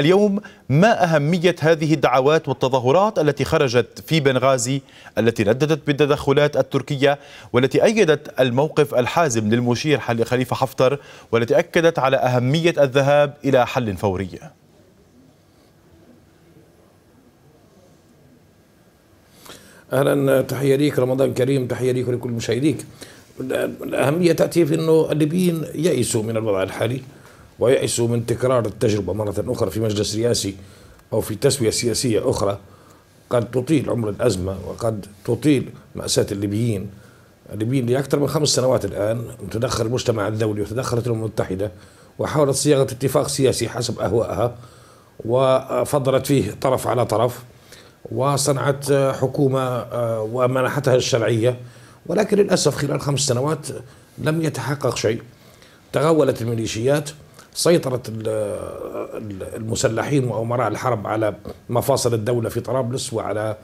اليوم ما أهمية هذه الدعوات والتظاهرات التي خرجت في بنغازي التي رددت بالتدخلات التركية والتي أيدت الموقف الحازم للمشير خليفة حفتر والتي أكدت على أهمية الذهاب إلى حل فوري أهلا تحية ليك رمضان كريم تحية ليك ولكل مشاهديك الأهمية تأتي في أنه الليبيين يئسوا من الوضع الحالي ويأسوا من تكرار التجربة مرة أخرى في مجلس رئاسي أو في تسوية سياسية أخرى قد تطيل عمر الأزمة وقد تطيل مأساة الليبيين الليبيين لأكثر من خمس سنوات الآن تدخل المجتمع الدولي وتدخلت الأمم المتحدة وحاولت صياغة اتفاق سياسي حسب أهوائها وفضلت فيه طرف على طرف وصنعت حكومة آه، ومنحتها الشرعية ولكن للأسف خلال خمس سنوات لم يتحقق شيء تغولت الميليشيات سيطرة المسلحين وأمراء الحرب على مفاصل الدولة في طرابلس وعلى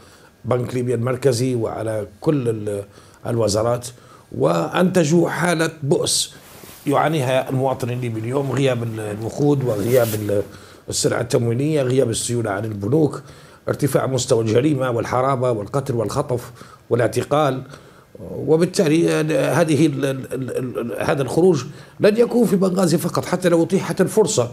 بنك ليبيا المركزي وعلى كل الوزارات وأنتجوا حالة بؤس يعانيها المواطن الليبي اليوم غياب الوقود وغياب السلع التموينية غياب السيولة عن البنوك ارتفاع مستوى الجريمة والحرابة والقتل والخطف والاعتقال وبالتالي هذه هذا الخروج لن يكون في بنغازي فقط حتى لو اتيحت الفرصه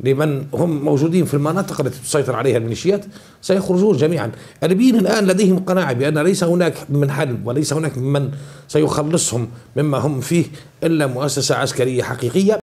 لمن هم موجودين في المناطق التي تسيطر عليها الميليشيات سيخرجون جميعا الليبيين الآن لديهم قناعة بأن ليس هناك من حل وليس هناك من سيخلصهم مما هم فيه إلا مؤسسة عسكرية حقيقية